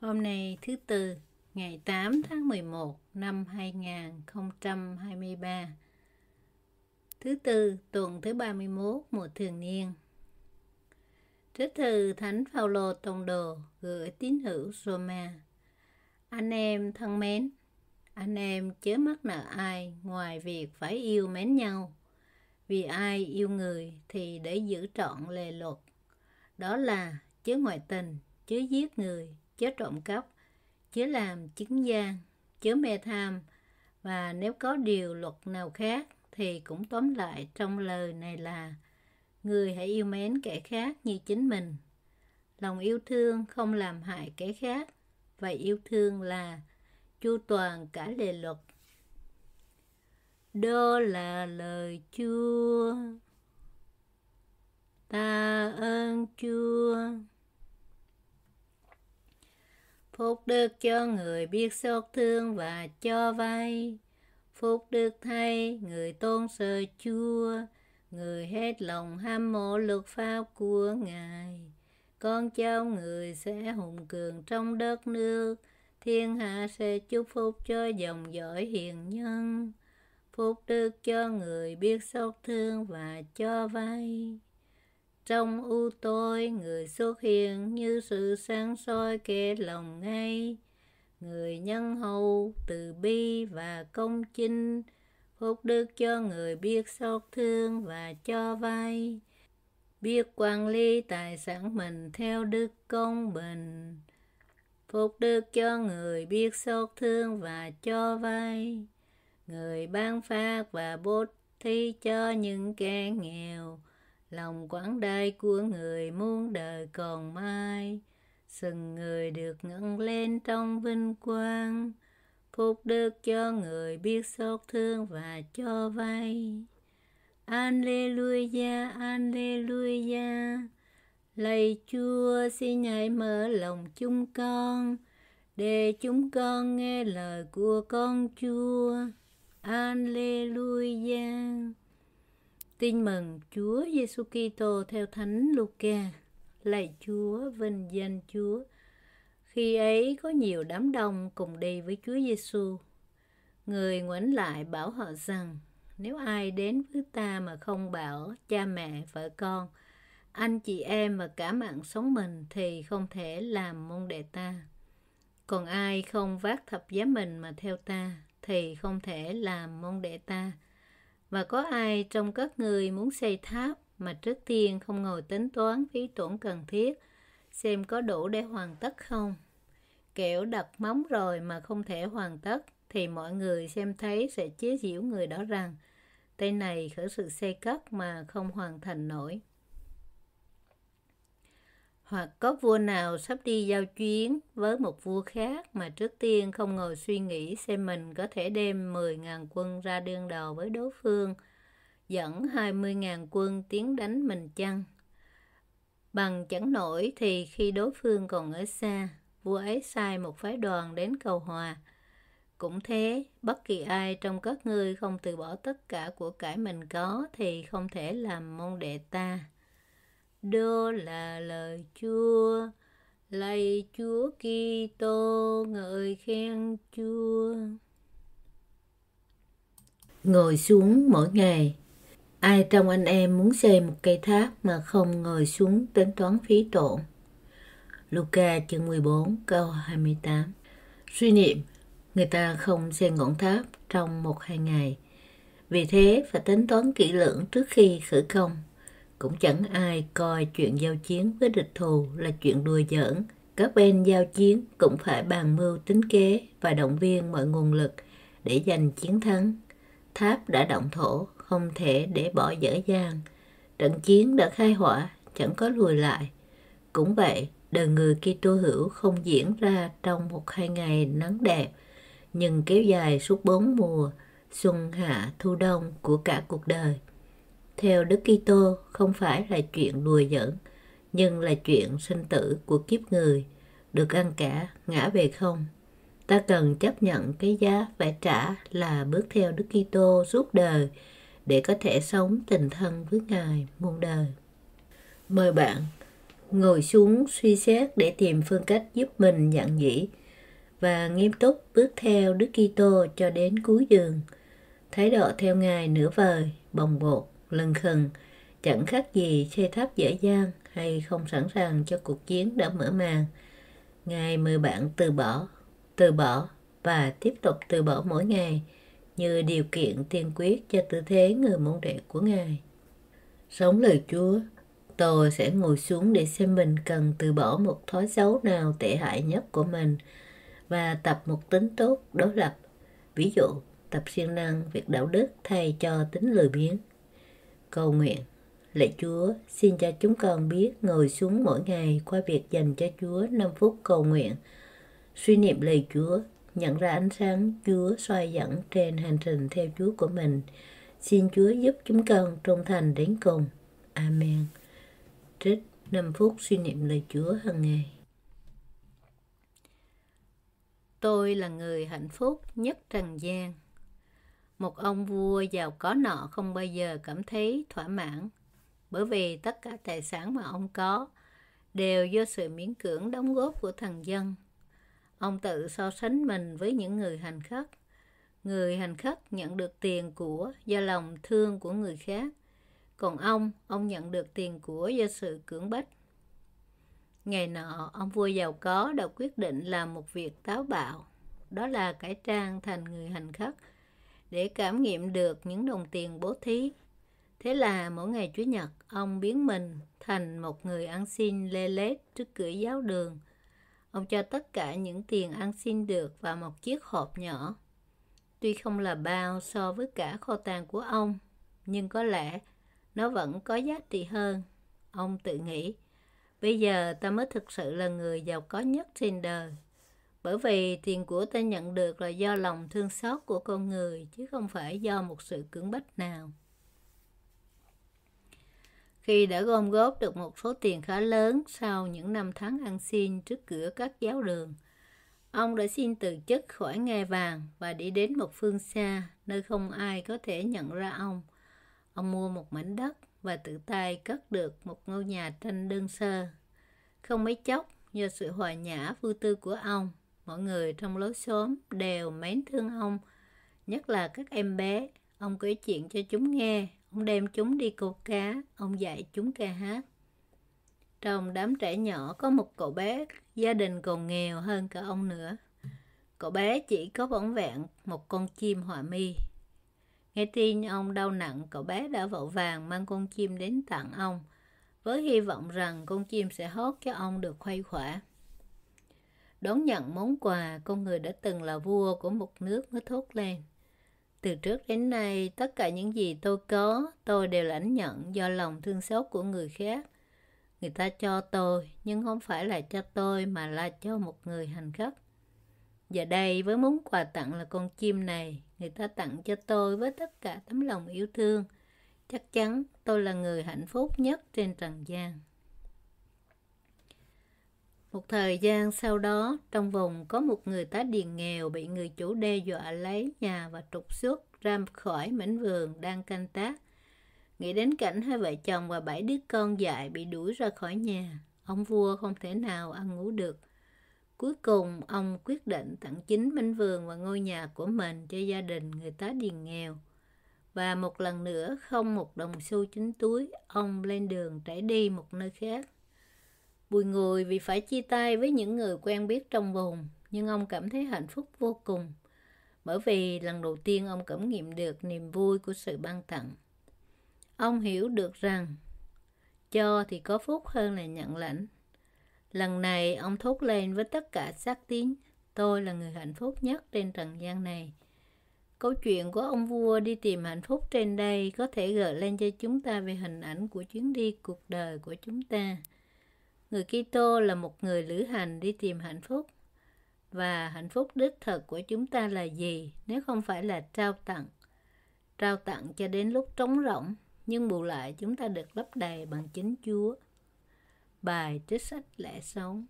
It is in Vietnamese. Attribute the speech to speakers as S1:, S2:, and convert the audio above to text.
S1: Hôm nay thứ Tư, ngày 8 tháng 11 năm 2023. Thứ Tư, tuần thứ 31 mùa thường niên. Trích thư Thánh Phaolô Tông Đồ gửi tín hữu Roma. Anh em thân mến, anh em chớ mắc nợ ai ngoài việc phải yêu mến nhau. Vì ai yêu người thì để giữ trọn lề luật. Đó là chớ ngoại tình, chớ giết người, chớ trộm cắp, chớ làm chứng gian, chớ mê tham và nếu có điều luật nào khác thì cũng tóm lại trong lời này là người hãy yêu mến kẻ khác như chính mình. Lòng yêu thương không làm hại kẻ khác và yêu thương là chu toàn cả lề luật. Đó là lời Chúa. Ta ơn Chúa. Phúc đức cho người biết xót thương và cho vay. Phúc đức thay người tôn sờ chúa, người hết lòng ham mộ luật pháp của Ngài. Con cháu người sẽ hùng cường trong đất nước, thiên hạ sẽ chúc phúc cho dòng dõi hiền nhân. Phúc đức cho người biết xót thương và cho vay trong u tôi người xuất hiện như sự sáng soi kẻ lòng ngay người nhân hậu từ bi và công chinh phúc đức cho người biết xót thương và cho vay biết quản lý tài sản mình theo đức công bình phúc đức cho người biết xót thương và cho vay người ban phát và bố thí cho những kẻ nghèo lòng quảng đại của người muôn đời còn mai sừng người được ngẩng lên trong vinh quang phúc đức cho người biết xót thương và cho vay Alleluia, Alleluia. Lạy Chúa, xin hãy mở lòng chúng con, để chúng con nghe lời của con Chúa. Alleluia. Tin mừng Chúa Giêsu Kitô theo Thánh Luca. Lạy Chúa, vinh danh Chúa. Khi ấy có nhiều đám đông cùng đi với Chúa Giêsu. Người ngoảnh lại bảo họ rằng: Nếu ai đến với ta mà không bảo cha mẹ, vợ con, anh chị em và cả mạng sống mình thì không thể làm môn đệ ta. Còn ai không vác thập giá mình mà theo ta thì không thể làm môn đệ ta và có ai trong các người muốn xây tháp mà trước tiên không ngồi tính toán phí tổn cần thiết, xem có đủ để hoàn tất không? kẻo đặt móng rồi mà không thể hoàn tất thì mọi người xem thấy sẽ chế giễu người đó rằng tay này khởi sự xây cất mà không hoàn thành nổi hoặc có vua nào sắp đi giao chuyến với một vua khác mà trước tiên không ngồi suy nghĩ xem mình có thể đem 10.000 quân ra đương đầu với đối phương, dẫn 20.000 quân tiến đánh mình chăng? Bằng chẳng nổi thì khi đối phương còn ở xa, vua ấy sai một phái đoàn đến cầu hòa. Cũng thế, bất kỳ ai trong các ngươi không từ bỏ tất cả của cải mình có thì không thể làm môn đệ ta đó là lời Chúa, lạy Chúa Kitô ngợi khen Chúa. Ngồi xuống mỗi ngày. Ai trong anh em muốn xây một cây tháp mà không ngồi xuống tính toán phí tổn? Luca chương 14 câu 28 Suy niệm, người ta không xây ngọn tháp trong một hai ngày. Vì thế phải tính toán kỹ lưỡng trước khi khởi công – cũng chẳng ai coi chuyện giao chiến với địch thù là chuyện đùa giỡn. Các bên giao chiến cũng phải bàn mưu tính kế và động viên mọi nguồn lực để giành chiến thắng. Tháp đã động thổ, không thể để bỏ dở dàng. Trận chiến đã khai hỏa, chẳng có lùi lại. Cũng vậy, đời người khi Kitô hữu không diễn ra trong một hai ngày nắng đẹp, nhưng kéo dài suốt bốn mùa, xuân hạ thu đông của cả cuộc đời theo Đức Kitô không phải là chuyện đùa giỡn, nhưng là chuyện sinh tử của kiếp người, được ăn cả, ngã về không. Ta cần chấp nhận cái giá phải trả là bước theo Đức Kitô suốt đời để có thể sống tình thân với Ngài muôn đời. Mời bạn ngồi xuống suy xét để tìm phương cách giúp mình nhận dĩ và nghiêm túc bước theo Đức Kitô cho đến cuối đường. Thái độ theo Ngài nửa vời, bồng bột lừng khừng, chẳng khác gì xe tháp dễ dàng hay không sẵn sàng cho cuộc chiến đã mở màn. Ngài mời bạn từ bỏ, từ bỏ và tiếp tục từ bỏ mỗi ngày như điều kiện tiên quyết cho tư thế người môn đệ của Ngài. Sống lời Chúa, tôi sẽ ngồi xuống để xem mình cần từ bỏ một thói xấu nào tệ hại nhất của mình và tập một tính tốt đối lập. Ví dụ, tập siêng năng việc đạo đức thay cho tính lười biếng. Cầu nguyện Lạy Chúa, xin cho chúng con biết ngồi xuống mỗi ngày qua việc dành cho Chúa 5 phút cầu nguyện. Suy niệm lời Chúa, nhận ra ánh sáng Chúa soi dẫn trên hành trình theo Chúa của mình. Xin Chúa giúp chúng con trung thành đến cùng. Amen. Trích 5 phút suy niệm lời Chúa hàng ngày. Tôi là người hạnh phúc nhất trần gian một ông vua giàu có nọ không bao giờ cảm thấy thỏa mãn bởi vì tất cả tài sản mà ông có đều do sự miễn cưỡng đóng góp của thần dân ông tự so sánh mình với những người hành khất người hành khất nhận được tiền của do lòng thương của người khác còn ông ông nhận được tiền của do sự cưỡng bách ngày nọ ông vua giàu có đã quyết định làm một việc táo bạo đó là cải trang thành người hành khất để cảm nghiệm được những đồng tiền bố thí. Thế là mỗi ngày Chủ nhật, ông biến mình thành một người ăn xin lê lết trước cửa giáo đường. Ông cho tất cả những tiền ăn xin được vào một chiếc hộp nhỏ. Tuy không là bao so với cả kho tàng của ông, nhưng có lẽ nó vẫn có giá trị hơn. Ông tự nghĩ, bây giờ ta mới thực sự là người giàu có nhất trên đời bởi vì tiền của ta nhận được là do lòng thương xót của con người chứ không phải do một sự cưỡng bách nào khi đã gom góp được một số tiền khá lớn sau những năm tháng ăn xin trước cửa các giáo đường ông đã xin từ chức khỏi nghe vàng và đi đến một phương xa nơi không ai có thể nhận ra ông ông mua một mảnh đất và tự tay cất được một ngôi nhà tranh đơn sơ không mấy chốc do sự hòa nhã vui tư của ông mọi người trong lối xóm đều mến thương ông, nhất là các em bé. Ông kể chuyện cho chúng nghe, ông đem chúng đi câu cá, ông dạy chúng ca hát. Trong đám trẻ nhỏ có một cậu bé, gia đình còn nghèo hơn cả ông nữa. Cậu bé chỉ có vỏn vẹn một con chim họa mi. Nghe tin ông đau nặng, cậu bé đã vội vàng mang con chim đến tặng ông, với hy vọng rằng con chim sẽ hót cho ông được khuây khỏa đón nhận món quà con người đã từng là vua của một nước mới thốt lên. Từ trước đến nay, tất cả những gì tôi có, tôi đều lãnh nhận do lòng thương xót của người khác. Người ta cho tôi, nhưng không phải là cho tôi mà là cho một người hành khất. Giờ đây, với món quà tặng là con chim này, người ta tặng cho tôi với tất cả tấm lòng yêu thương. Chắc chắn tôi là người hạnh phúc nhất trên trần gian. Một thời gian sau đó, trong vùng có một người tá điền nghèo bị người chủ đe dọa lấy nhà và trục xuất ra khỏi mảnh vườn đang canh tác. Nghĩ đến cảnh hai vợ chồng và bảy đứa con dại bị đuổi ra khỏi nhà, ông vua không thể nào ăn ngủ được. Cuối cùng, ông quyết định tặng chính mảnh vườn và ngôi nhà của mình cho gia đình người tá điền nghèo. Và một lần nữa, không một đồng xu chính túi, ông lên đường trải đi một nơi khác. Bùi ngùi vì phải chia tay với những người quen biết trong vùng, nhưng ông cảm thấy hạnh phúc vô cùng, bởi vì lần đầu tiên ông cảm nghiệm được niềm vui của sự ban tặng. Ông hiểu được rằng, cho thì có phúc hơn là nhận lãnh. Lần này ông thốt lên với tất cả xác tiếng, tôi là người hạnh phúc nhất trên trần gian này. Câu chuyện của ông vua đi tìm hạnh phúc trên đây có thể gợi lên cho chúng ta về hình ảnh của chuyến đi cuộc đời của chúng ta. Người Kitô là một người lữ hành đi tìm hạnh phúc. Và hạnh phúc đích thực của chúng ta là gì nếu không phải là trao tặng? Trao tặng cho đến lúc trống rỗng, nhưng bù lại chúng ta được lấp đầy bằng chính Chúa. Bài trích sách lẽ sống